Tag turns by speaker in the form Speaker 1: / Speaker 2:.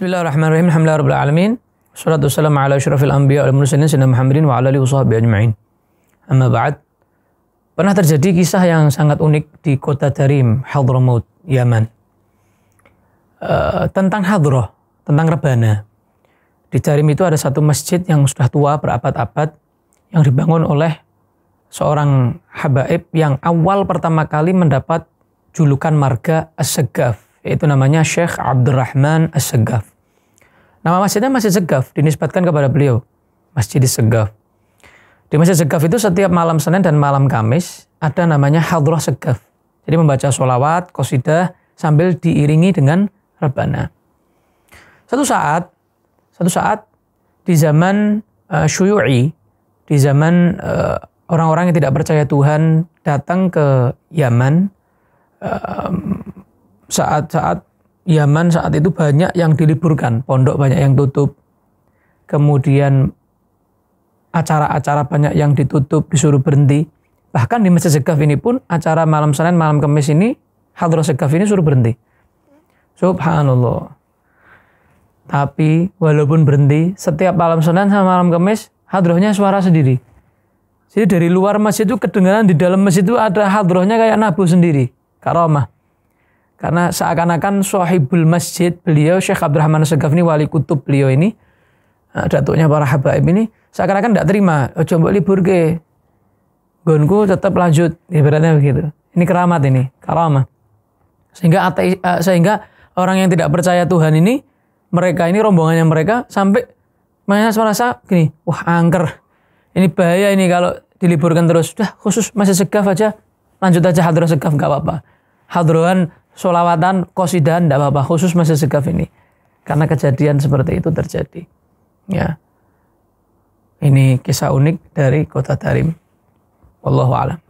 Speaker 1: Bismillahirrahmanirrahim. Alhamdulillahirrahmanirrahim. Salatu wassalamu ala syurafil anbiya wal mursalin sayyidina Muhammadin wa ala alihi washabihi ajma'in. Amma ba'd. Pernah terjadi kisah yang sangat unik di kota Tarim, Hadramaut, Yaman. Uh, tentang Hadroh, tentang rebana. Di Tarim itu ada satu masjid yang sudah tua berabad-abad yang dibangun oleh seorang habaib yang awal pertama kali mendapat julukan marga As-Segaf yaitu namanya Syekh Abdurrahman As-Segaf. Nama masjidnya Masjid Segaf, dinisbatkan kepada beliau. Masjid Segaf. Di Masjid Segaf itu setiap malam Senin dan malam Kamis ada namanya Hadrah Segaf. Jadi membaca sholawat, kosidah, sambil diiringi dengan rebana. Satu saat, satu saat di zaman uh, syuyu'i, di zaman orang eh, orang-orang yang tidak percaya Tuhan datang ke Yaman, uh, eh, saat, saat Yaman saat itu banyak yang diliburkan, pondok banyak yang tutup. Kemudian acara-acara banyak yang ditutup, disuruh berhenti. Bahkan di Masjid Segaf ini pun acara malam Senin, malam Kamis ini Hadrah Segaf ini suruh berhenti. Subhanallah. Tapi walaupun berhenti, setiap malam Senin sama malam Kamis hadrohnya suara sendiri. Jadi dari luar masjid itu kedengaran di dalam masjid itu ada hadrohnya kayak nabu sendiri. Karomah. Karena seakan-akan sohibul masjid beliau, Syekh Abdurrahman Segafni, wali kutub beliau ini, eh, datuknya para habaib ini, seakan-akan tidak terima. Oh, coba libur ke. Gonku tetap lanjut, ibaratnya begitu. Ini keramat ini, karamah. Sehingga ateis, uh, eh, sehingga orang yang tidak percaya Tuhan ini, mereka ini rombongannya mereka sampai merasa gini, wah angker. Ini bahaya ini kalau diliburkan terus. Sudah khusus masih segaf aja, lanjut aja hadroh segaf gak apa-apa. Hadrohan solawatan kosidan tidak apa-apa khusus masih segaf ini karena kejadian seperti itu terjadi ya ini kisah unik dari kota Tarim wallahu alam